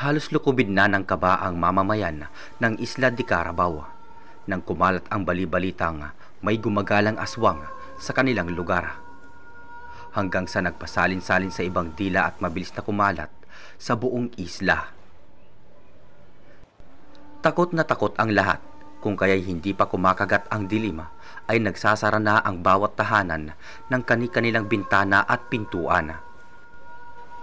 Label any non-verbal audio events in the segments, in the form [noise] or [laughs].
halos lukubin na ng kaba ang mamamayan ng Isla de Carabao nang kumalat ang balibalitang may gumagalang aswang sa kanilang lugar. Hanggang sa nagpasalin-salin sa ibang dila at mabilis na kumalat sa buong isla. Takot na takot ang lahat kung kaya'y hindi pa kumakagat ang dilim ay nagsasara na ang bawat tahanan ng kani-kanilang bintana at pintuan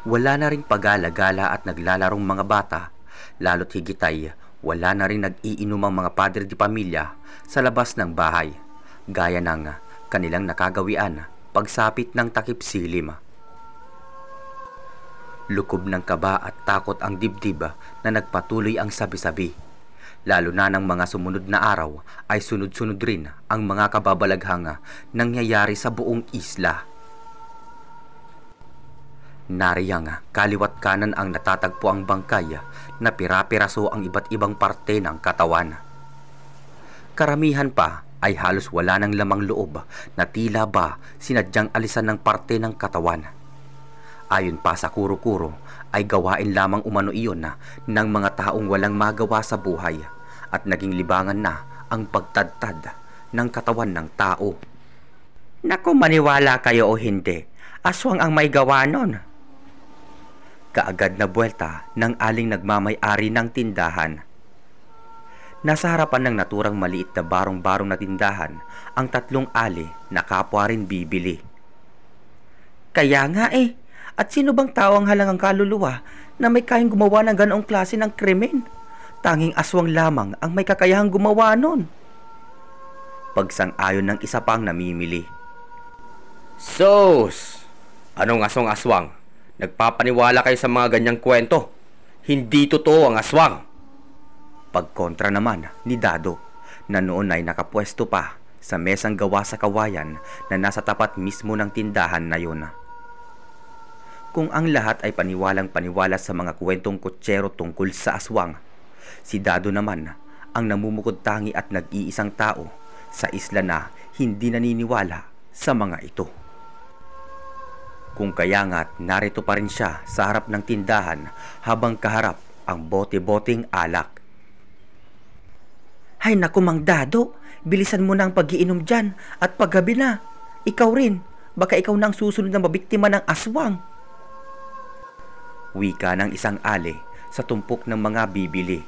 wala na rin pagala-gala at naglalarong mga bata, lalo't higit ay wala na rin nag-iinom ang mga padre di pamilya sa labas ng bahay, gaya ng kanilang nakagawian pagsapit ng takip silim. Lukob ng kaba at takot ang dibdib na nagpatuloy ang sabi-sabi. Lalo na ng mga sumunod na araw ay sunod-sunod rin ang mga kababalaghang nangyayari sa buong isla. Nariyang kaliwat kanan ang natatagpo ang bangkay na pirapiraso ang iba't ibang parte ng katawan. Karamihan pa ay halos wala ng lamang loob na tila ba sinadyang alisan ng parte ng katawan. Ayon pa sa kuro-kuro ay gawain lamang umano iyon na ng mga taong walang magawa sa buhay at naging libangan na ang pagtadtad ng katawan ng tao. Naku maniwala kayo o hindi, aswang ang may gawa nun kaagad na buwelta ng aling nagmamay-ari ng tindahan. Nasa harapan ng naturang maliit na barong-barong na tindahan ang tatlong ali na kapwa rin bibili. Kaya nga eh, at sino bang tao ang halangang kaluluwa na may kayang gumawa ng ganoong klase ng krimen? Tanging aswang lamang ang may kakayahang gumawa nun. Pagsang-ayon ng isa pang namimili. Sos! Anong asong aswang? Nagpapaniwala kayo sa mga ganyang kwento. Hindi totoo ang aswang. Pagkontra naman ni Dado na noon ay nakapwesto pa sa mesang gawa sa kawayan na nasa tapat mismo ng tindahan na yun. Kung ang lahat ay paniwalang paniwala sa mga kwentong kutsero tungkol sa aswang, si Dado naman ang namumukod tangi at nag-iisang tao sa isla na hindi naniniwala sa mga ito. Kung kaya nga't narito pa rin siya sa harap ng tindahan habang kaharap ang bote-boting alak. Hay naku Mang Dado, bilisan mo na ang pagiinom dyan at paggabi na. Ikaw rin, baka ikaw na ang susunod na mabiktima ng aswang. Wika ng isang ale sa tumpok ng mga bibili.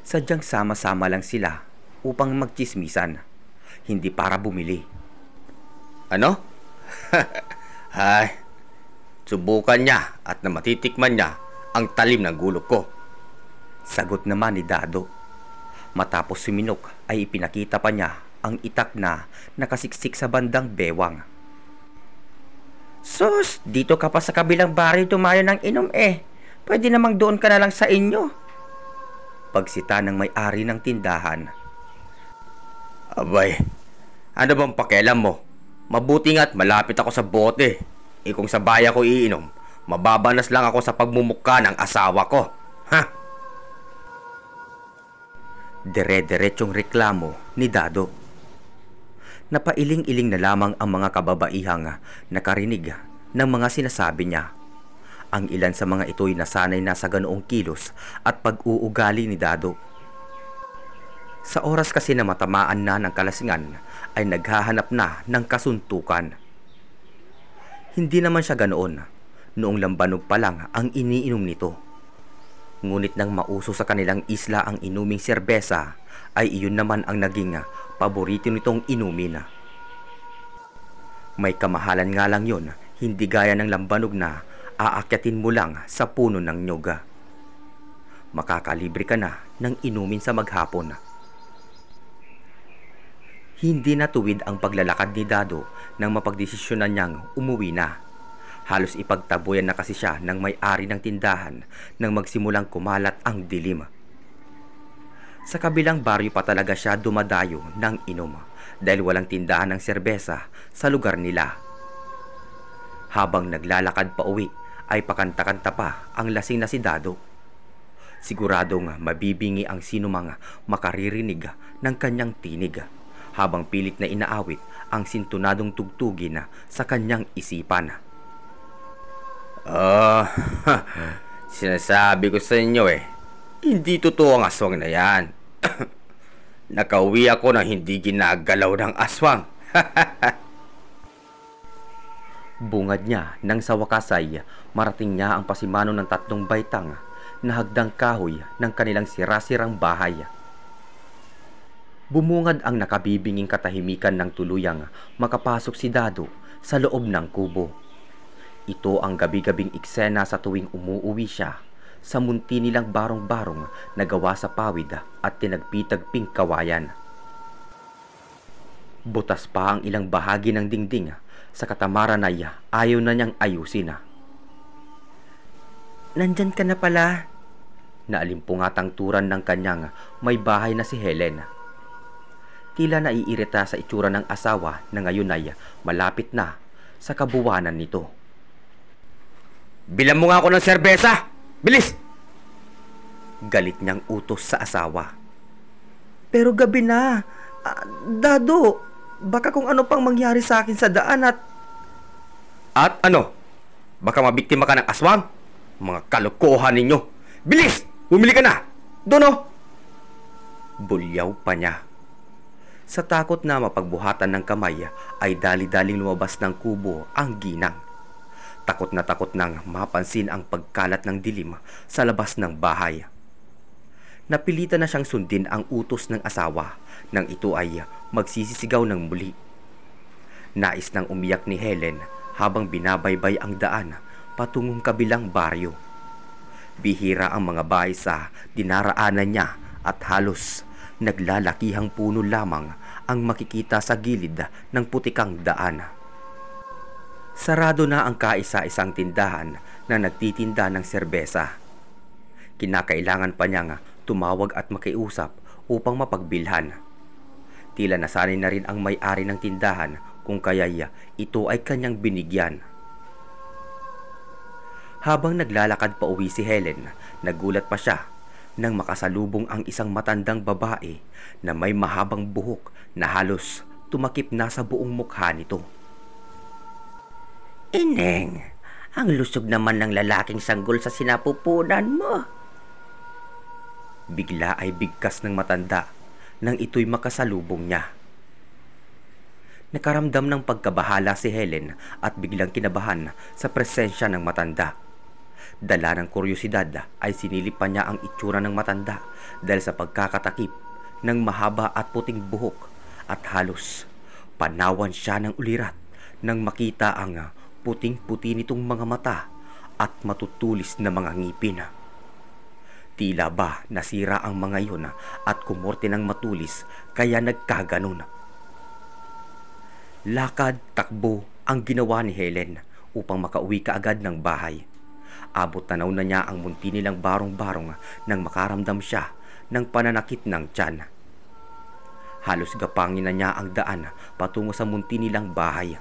Sadyang sama-sama lang sila upang magchismisan, hindi para bumili. Ano? [laughs] Ay, subukan niya at na matitikman niya ang talim ng gulo ko. Sagot naman ni Dado. Matapos si Minok ay ipinakita pa niya ang itak na nakasiksik sa bandang bewang. Sus, dito ka pa sa kabilang baryo tumayo ng inom eh. Pwede namang doon ka na lang sa inyo. Pagsita ng may-ari ng tindahan. Abay, ano bang pakialam mo? Mabuti at malapit ako sa bote. E kung sa baya ko iinom, mababanas lang ako sa pagmumukha ng asawa ko. Ha? dire derechong reklamo ni Dado. Napailing-iling na lamang ang mga kababaihang nakarinig ng mga sinasabi niya. Ang ilan sa mga ito'y nasanay na sa ganoong kilos at pag-uugali ni Dado sa oras kasi na matamaan na ng kalasingan ay naghahanap na ng kasuntukan. Hindi naman siya ganoon. Noong lambanog pa lang ang iniinom nito. Ngunit nang mauso sa kanilang isla ang inuming serbesa ay iyon naman ang naging paborito nitong inumin. May kamahalan nga lang yun, hindi gaya ng lambanog na aakyatin mo lang sa puno ng nyoga. Makakalibre ka na ng inumin sa maghapon. Hindi natuwid ang paglalakad ni Dado nang mapagdesisyonan niyang umuwi na. Halos ipagtabuyan na kasi siya ng may-ari ng tindahan nang magsimulang kumalat ang dilim. Sa kabilang baryo pa talaga siya dumadayo ng inom dahil walang tindahan ng serbesa sa lugar nila. Habang naglalakad pa uwi ay pakanta-kanta pa ang lasing na si Dado. Siguradong mabibingi ang sinumang makaririnig ng kanyang tinig habang pilit na inaawit ang sintunadong tugtugin na sa kanyang isipan. Ah, uh, [laughs] sinasabi ko sa inyo eh, hindi totoo ang aswang na yan. [coughs] Nakauwi ako nang hindi ginagalaw ng aswang. [laughs] Bungad niya nang sa wakasay, marating niya ang pasimano ng tatlong baitang na hagdang kahoy ng kanilang sirasirang bahay. Bumungad ang nakabibinging katahimikan ng tuluyang makapasok si Dado sa loob ng kubo. Ito ang gabi-gabing eksena sa tuwing umuuwi siya sa munti nilang barong-barong na gawa sa pawid at tinagpitagping kawayan. Butas pa ang ilang bahagi ng dingding sa katamaran ay ayaw na niyang ayusin. Nandyan ka na pala. Naalimpungatan turan ng kanyang may bahay na si Helen tila naiirita sa itsura ng asawa na ngayon ay malapit na sa kabuwanan nito. Bilan mo nga ako ng serbesa! Bilis! Galit niyang utos sa asawa. Pero gabi na. Uh, Dado, baka kung ano pang mangyari sa akin sa daan at... At ano? Baka mabiktima ka ng aswang? Mga kalokohan ninyo! Bilis! Bumili ka na! Dono! Bulyaw pa niya sa takot na mapagbuhatan ng kamay ay dali-daling lumabas ng kubo ang ginang. Takot na takot nang mapansin ang pagkalat ng dilim sa labas ng bahay. Napilitan na siyang sundin ang utos ng asawa nang ito ay magsisisigaw ng muli. Nais nang umiyak ni Helen habang binabaybay ang daan patungong kabilang baryo. Bihira ang mga bahay sa dinaraanan niya at halos Naglalakihang puno lamang ang makikita sa gilid ng putikang daan. Sarado na ang kaisa-isang tindahan na nagtitinda ng serbesa. Kinakailangan pa niyang tumawag at makiusap upang mapagbilhan. Tila nasanay na rin ang may-ari ng tindahan kung kaya'y ito ay kanyang binigyan. Habang naglalakad pa uwi si Helen, nagulat pa siya nang makasalubong ang isang matandang babae na may mahabang buhok na halos tumakip na sa buong mukha nito. Ineng, ang lusog naman ng lalaking sanggol sa sinapupunan mo. Bigla ay bigkas ng matanda nang ito'y makasalubong niya. Nakaramdam ng pagkabahala si Helen at biglang kinabahan sa presensya ng matanda. Dala ng kuryosidad ay sinilipan niya ang itsura ng matanda dahil sa pagkakatakip ng mahaba at puting buhok at halos panawan siya ng ulirat nang makita ang puting-puti nitong mga mata at matutulis na mga ngipin. Tila ba nasira ang mga iyon at kumorte ng matulis kaya nagkaganon. Lakad, takbo ang ginawa ni Helen upang makauwi kaagad ng bahay Abot tanaw na niya ang munti nilang barong-barong nang makaramdam siya ng pananakit ng tiyan. Halos gapangin na niya ang daan patungo sa munti nilang bahay.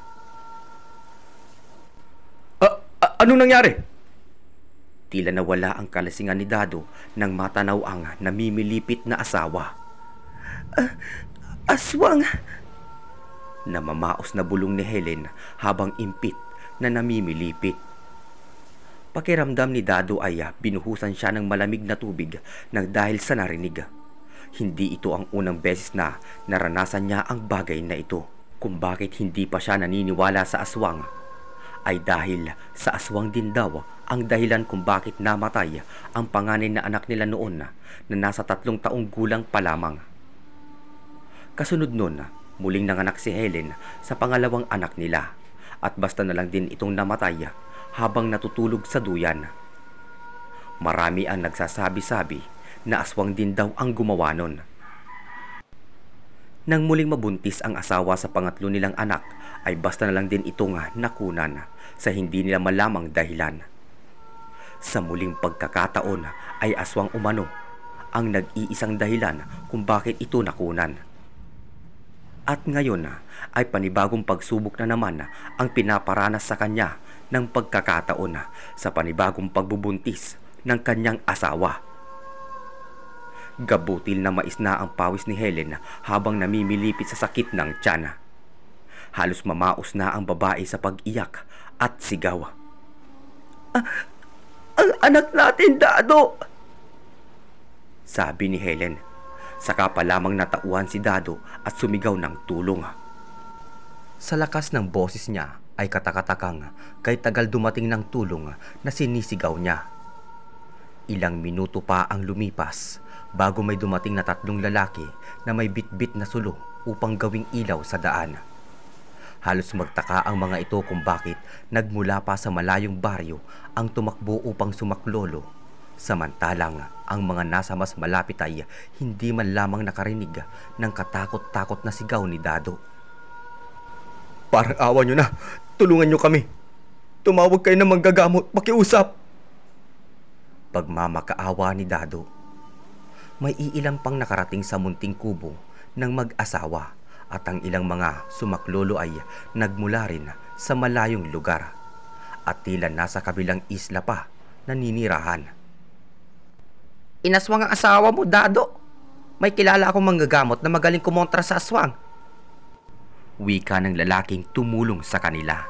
Ano nangyari? Tila nawala ang kalasingan ni Dado nang matanaw ang namimilipit na asawa. Uh, aswang! Namamaos na bulong ni Helen habang impit na namimilipit. Pakiramdam ni Dado ay ah, binuhusan siya ng malamig na tubig nang dahil sa narinig. Hindi ito ang unang beses na naranasan niya ang bagay na ito. Kung bakit hindi pa siya naniniwala sa aswang ay dahil sa aswang din daw ang dahilan kung bakit namatay ang panganay na anak nila noon na nasa tatlong taong gulang pa lamang. Kasunod noon, muling nanganak si Helen sa pangalawang anak nila at basta na lang din itong namatay habang natutulog sa duyan. Marami ang nagsasabi-sabi na aswang din daw ang gumawa nun. Nang muling mabuntis ang asawa sa pangatlo nilang anak ay basta na lang din itong nakunan sa hindi nila malamang dahilan. Sa muling pagkakataon ay aswang umano ang nag-iisang dahilan kung bakit ito nakunan. At ngayon ay panibagong pagsubok na naman ang pinaparanas sa kanya ng pagkakataon sa panibagong pagbubuntis ng kanyang asawa. Gabutil na mais na ang pawis ni Helen habang namimilipit sa sakit ng tiyan. Halos mamaos na ang babae sa pag-iyak at sigaw. Ah, ang anak natin, Dado! Sabi ni Helen. Saka pa lamang natauhan si Dado at sumigaw ng tulong. Sa lakas ng boses niya, ay katakatakang kay tagal dumating ng tulong na sinisigaw niya. Ilang minuto pa ang lumipas bago may dumating na tatlong lalaki na may bitbit na sulo upang gawing ilaw sa daan. Halos magtaka ang mga ito kung bakit nagmula pa sa malayong baryo ang tumakbo upang sumaklolo. Samantalang ang mga nasa mas malapit ay hindi man lamang nakarinig ng katakot-takot na sigaw ni Dado. Parang awa nyo na, Tulungan nyo kami. Tumawag kayo ng manggagamot. Pakiusap. Pagmamakaawa ni Dado. May iilang pang nakarating sa munting kubo ng mag-asawa at ang ilang mga sumaklolo ay nagmula rin sa malayong lugar at tila nasa kabilang isla pa naninirahan. Inaswang ang asawa mo, Dado. May kilala akong manggagamot na magaling kumontra sa aswang wika ng lalaking tumulong sa kanila.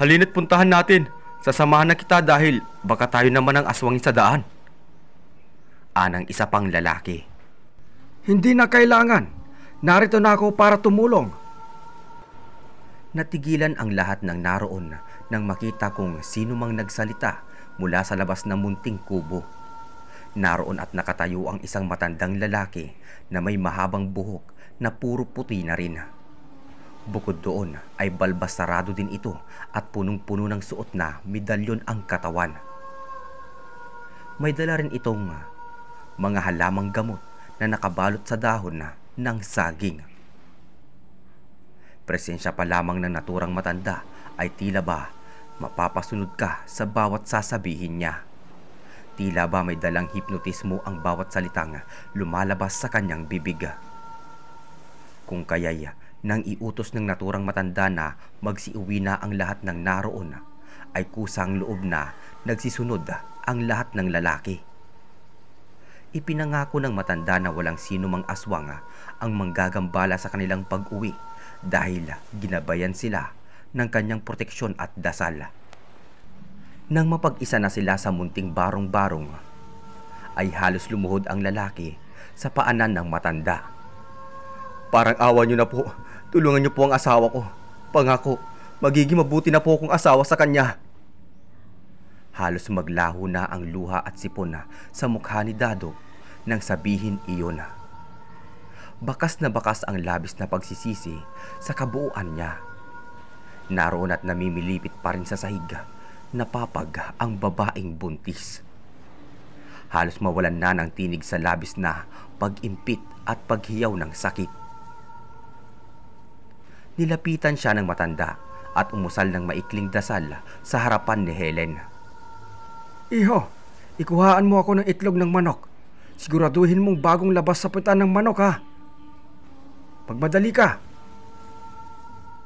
Halina't puntahan natin. Sasamahan na kita dahil baka tayo naman ang aswangin sa daan. Anang isa pang lalaki. Hindi na kailangan. Narito na ako para tumulong. Natigilan ang lahat ng naroon nang makita kung sino mang nagsalita mula sa labas ng munting kubo. Naroon at nakatayo ang isang matandang lalaki na may mahabang buhok na puro puti na rin. Bukod doon ay balbasarado din ito at punong-puno ng suot na medalyon ang katawan. May dala rin itong ah, mga halamang gamot na nakabalot sa dahon na ng saging. Presensya pa lamang ng naturang matanda ay tila ba mapapasunod ka sa bawat sasabihin niya. Tila ba may dalang hipnotismo ang bawat salitang lumalabas sa kanyang bibig. Kung kaya'y nang iutos ng naturang matanda na magsiuwi na ang lahat ng naroon, ay kusang loob na nagsisunod ang lahat ng lalaki. Ipinangako ng matanda na walang sino mang aswang ang manggagambala sa kanilang pag-uwi dahil ginabayan sila ng kanyang proteksyon at dasal. Nang mapag-isa na sila sa munting barong-barong, ay halos lumuhod ang lalaki sa paanan ng matanda. Parang awa niyo na po, Tulungan niyo po ang asawa ko. Pangako, magiging mabuti na po akong asawa sa kanya. Halos maglaho na ang luha at sipon na sa mukha ni Dado nang sabihin iyon na. Bakas na bakas ang labis na pagsisisi sa kabuuan niya. Naroon at namimilipit pa rin sa sahig, napapag ang babaeng buntis. Halos mawalan na ng tinig sa labis na pag-impit at paghiyaw ng sakit nilapitan siya ng matanda at umusal ng maikling dasal sa harapan ni Helen. Iho, ikuhaan mo ako ng itlog ng manok. Siguraduhin mong bagong labas sa putan ng manok ha. Pagmadali ka.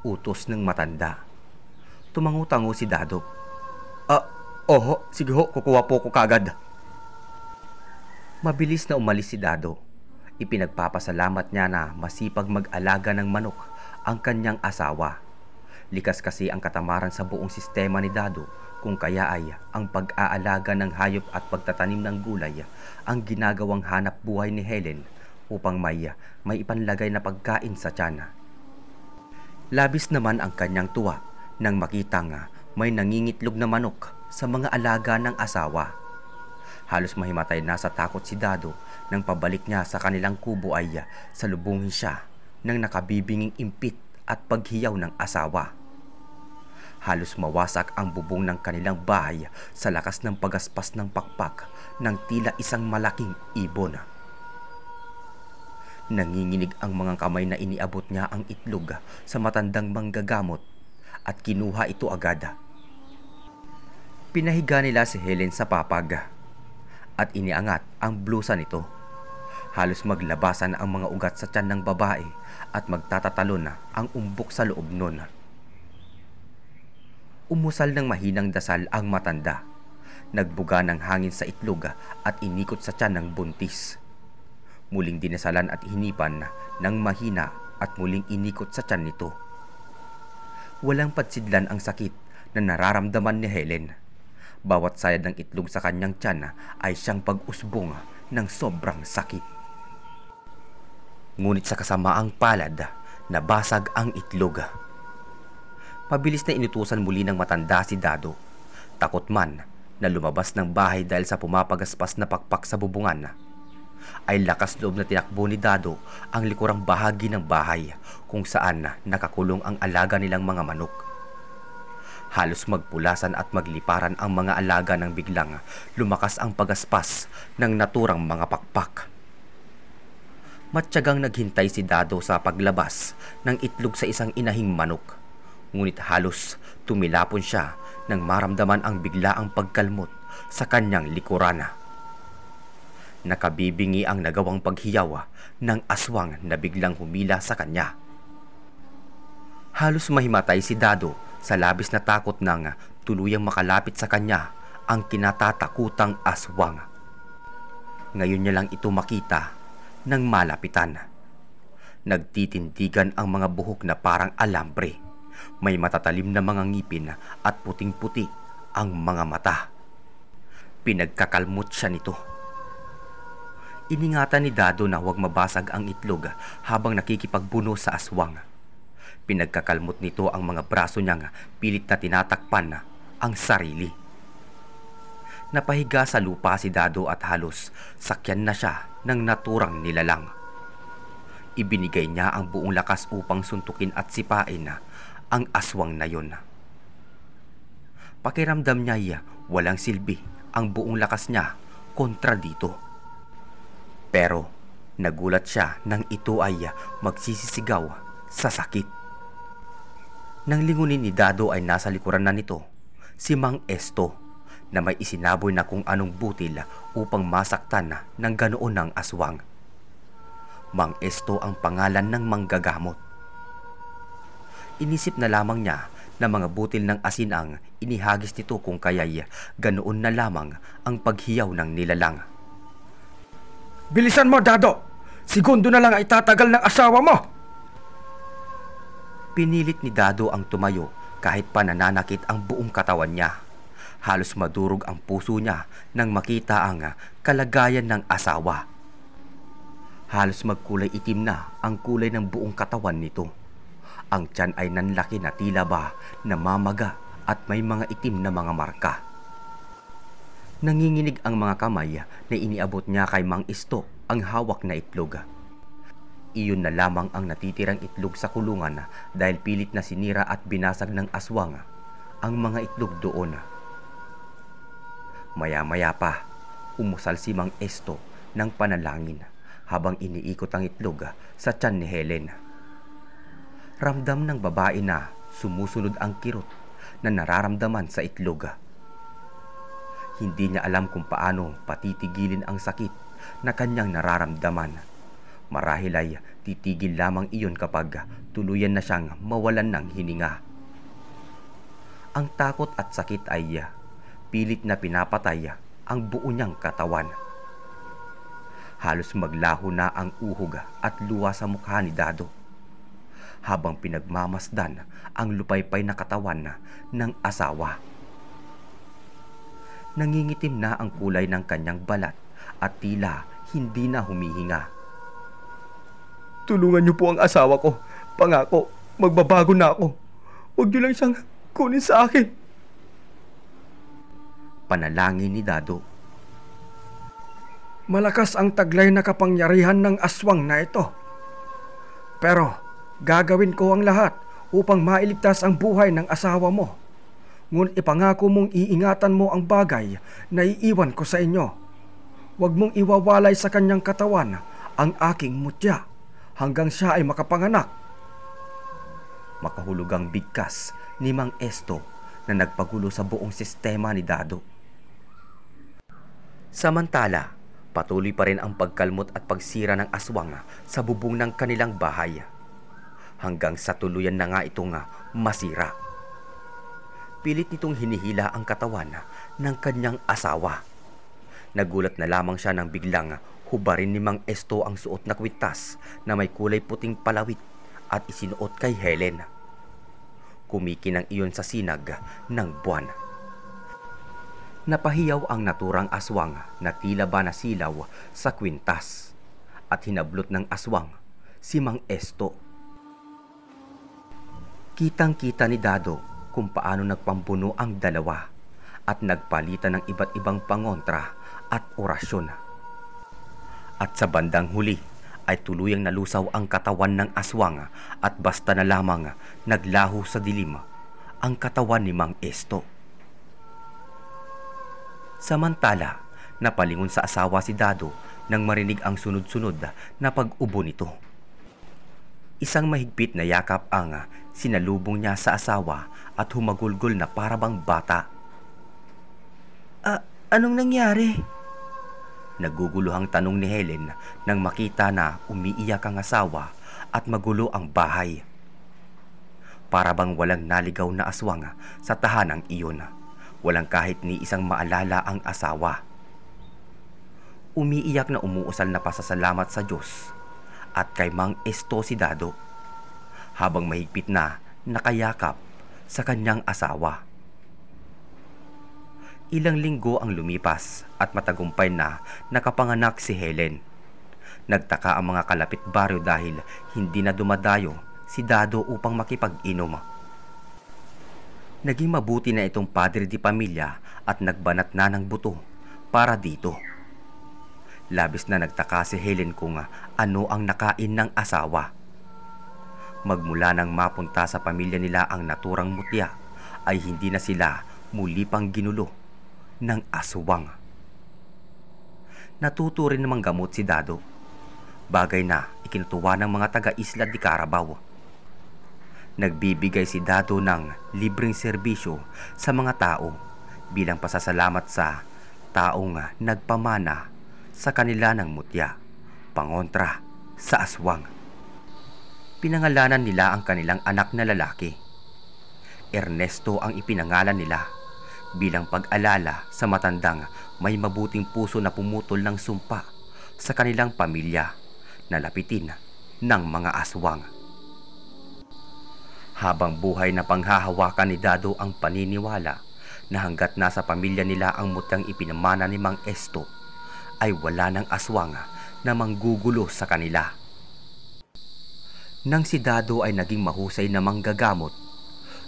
Utos ng matanda. Tumango-tango si Dado. Ah, oho, sige ho, kukuha po ko kagad. Mabilis na umalis si Dado. Ipinagpapasalamat niya na masipag mag-alaga ng manok ang kanyang asawa. Likas kasi ang katamaran sa buong sistema ni Dado kung kaya ay ang pag-aalaga ng hayop at pagtatanim ng gulay ang ginagawang hanap buhay ni Helen upang may, may ipanlagay na pagkain sa tiyana. Labis naman ang kanyang tuwa nang makita makitang may nangingitlog na manok sa mga alaga ng asawa. Halos mahimatay na sa takot si Dado nang pabalik niya sa kanilang kubo ay salubungin siya ng nakabibinging impit at paghiyaw ng asawa. Halos mawasak ang bubong ng kanilang bahay sa lakas ng pagaspas ng pakpak ng tila isang malaking ibon. Nanginginig ang mga kamay na iniabot niya ang itlog sa matandang manggagamot at kinuha ito agad. Pinahiga nila si Helen sa papag at iniangat ang blusa nito. Halos maglabasan ang mga ugat sa tiyan ng babae at magtatatalo na ang umbok sa loob nun. Umusal ng mahinang dasal ang matanda. Nagbuga ng hangin sa itlog at inikot sa tiyan ng buntis. Muling dinasalan at hinipan ng mahina at muling inikot sa tiyan nito. Walang padsidlan ang sakit na nararamdaman ni Helen. Bawat sayad ng itlog sa kanyang tiyan ay siyang pag-usbong ng sobrang sakit. Ngunit sa kasamaang palad, nabasag ang itlog. Pabilis na inutusan muli ng matanda si Dado. Takot man na lumabas ng bahay dahil sa pumapagaspas na pakpak sa bubungan. Ay lakas loob na tinakbo ni Dado ang likurang bahagi ng bahay kung saan nakakulong ang alaga nilang mga manok. Halos magpulasan at magliparan ang mga alaga nang biglang lumakas ang pagaspas ng naturang mga pakpak matyagang naghintay si Dado sa paglabas ng itlog sa isang inahing manok. Ngunit halos tumilapon siya nang maramdaman ang biglaang pagkalmot sa kanyang likurana. Nakabibingi ang nagawang paghiyawa ng aswang na biglang humila sa kanya. Halos mahimatay si Dado sa labis na takot nang tuluyang makalapit sa kanya ang kinatatakutang aswang. Ngayon niya lang ito makita ng malapitan. Nagtitindigan ang mga buhok na parang alambre. May matatalim na mga ngipin at puting-puti ang mga mata. Pinagkakalmot siya nito. Iningatan ni Dado na huwag mabasag ang itlog habang nakikipagbuno sa aswang. Pinagkakalmot nito ang mga braso niyang pilit na tinatakpan ang sarili. Napahiga sa lupa si Dado at halos sakyan na siya ng naturang nilalang. Ibinigay niya ang buong lakas upang suntukin at sipain ang aswang na yon. Pakiramdam niya ay walang silbi ang buong lakas niya kontra dito. Pero nagulat siya nang ito ay magsisisigaw sa sakit. Nang lingunin ni Dado ay nasa likuran na nito, si Mang Esto na may isinaboy na kung anong butil upang masaktan ng ganoon ng aswang. Mang Esto ang pangalan ng manggagamot. Inisip na lamang niya na mga butil ng asin ang inihagis nito kung kaya'y ganoon na lamang ang paghiyaw ng nilalang. Bilisan mo, Dado! Segundo na lang ay tatagal ng asawa mo! Pinilit ni Dado ang tumayo kahit pa nananakit ang buong katawan niya. Halos madurog ang puso niya nang makita ang kalagayan ng asawa. Halos magkulay itim na ang kulay ng buong katawan nito. Ang tiyan ay nanlaki na tila ba namamaga at may mga itim na mga marka. Nanginginig ang mga kamay na iniabot niya kay Mang Isto ang hawak na itlog iyon na lamang ang natitirang itlog sa kulungan dahil pilit na sinira at binasag ng aswang ang mga itlog doon. Maya-maya pa, umusal si Mang Esto ng panalangin habang iniikot ang itlog sa tiyan ni Helen. Ramdam ng babae na sumusunod ang kirot na nararamdaman sa itlog. Hindi niya alam kung paano patitigilin ang sakit na kanyang nararamdaman. Marahil ay titigil lamang iyon kapag tuluyan na siyang mawalan ng hininga. Ang takot at sakit ay pilit na pinapatay ang buo niyang katawan. Halos maglaho na ang uhog at luwa sa mukha ni Dado habang pinagmamasdan ang lupaypay na katawan ng asawa. Nangingitim na ang kulay ng kanyang balat at tila hindi na humihinga. Tulungan niyo po ang asawa ko. Pangako, magbabago na ako. Huwag niyo lang siyang kunin sa akin panalangin ni Dado. Malakas ang taglay na kapangyarihan ng aswang na ito. Pero gagawin ko ang lahat upang mailigtas ang buhay ng asawa mo. Ngunit ipangako mong iingatan mo ang bagay na iiwan ko sa inyo. Huwag mong iwawalay sa kanyang katawan ang aking mutya hanggang siya ay makapanganak. Makahulugang bigkas ni Mang Esto na nagpagulo sa buong sistema ni Dado. Samantala, patuloy pa rin ang pagkalmot at pagsira ng aswang sa bubong ng kanilang bahay. Hanggang sa tuluyan na nga itong ah, masira. Pilit nitong hinihila ang katawan ah, ng kanyang asawa. Nagulat na lamang siya nang biglang ah, hubarin ni Mang Esto ang suot na kwintas na may kulay puting palawit at isinuot kay Helen. Kumikinang iyon sa sinag ng buwan. Napahiyaw ang naturang aswang na tila ba nasilaw sa kwintas at hinablot ng aswang si Mang Esto. Kitang-kita ni Dado kung paano nagpampuno ang dalawa at nagpalitan ng iba't ibang pangontra at orasyon. At sa bandang huli ay tuluyang nalusaw ang katawan ng aswang at basta na lamang naglaho sa dilim ang katawan ni Mang Esto. Samantala, napalingon sa asawa si Dado nang marinig ang sunod-sunod na pag-ubo nito. Isang mahigpit na yakap ang sinalubong niya sa asawa at humagulgol na parabang bata. A- anong nangyari? Naguguluhang tanong ni Helen nang makita na umiiyak ang asawa at magulo ang bahay. Parabang walang naligaw na aswang sa tahanang iyon. Walang kahit ni isang maalala ang asawa. Umiiyak na umuusal na pasasalamat sa Diyos at kay Mang Esto si Dado habang mahigpit na nakayakap sa kanyang asawa. Ilang linggo ang lumipas at matagumpay na nakapanganak si Helen. Nagtaka ang mga kalapit baryo dahil hindi na dumadayo si Dado upang makipag-inom Naging mabuti na itong padre di pamilya at nagbanat na ng buto para dito. Labis na nagtaka si Helen kung ano ang nakain ng asawa. Magmula nang mapunta sa pamilya nila ang naturang mutya ay hindi na sila muli pang ginulo ng aswang. Natuto namang gamot si Dado. Bagay na ikinutuwa ng mga taga-isla di Carabao Nagbibigay si Dado ng libreng serbisyo sa mga tao bilang pasasalamat sa taong nagpamana sa kanila ng mutya, pangontra sa aswang. Pinangalanan nila ang kanilang anak na lalaki. Ernesto ang ipinangalan nila bilang pag-alala sa matandang may mabuting puso na pumutol ng sumpa sa kanilang pamilya na lapitin ng mga aswang. Habang buhay na panghahawakan ni Dado ang paniniwala na hanggat nasa pamilya nila ang mutyang ipinamana ni Mang Esto, ay wala ng aswanga na manggugulo sa kanila. Nang si Dado ay naging mahusay na manggagamot,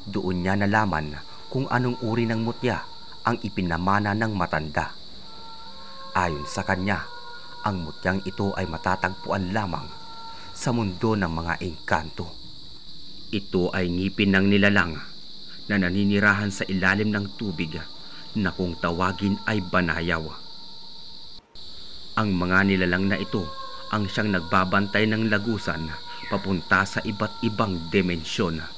doon niya nalaman kung anong uri ng mutya ang ipinamana ng matanda. Ayon sa kanya, ang mutyang ito ay matatagpuan lamang sa mundo ng mga engkanto. Ito ay ngipin ng nilalang na naninirahan sa ilalim ng tubig na kung tawagin ay banayaw. Ang mga nilalang na ito ang siyang nagbabantay ng lagusan papunta sa iba't ibang dimensyon.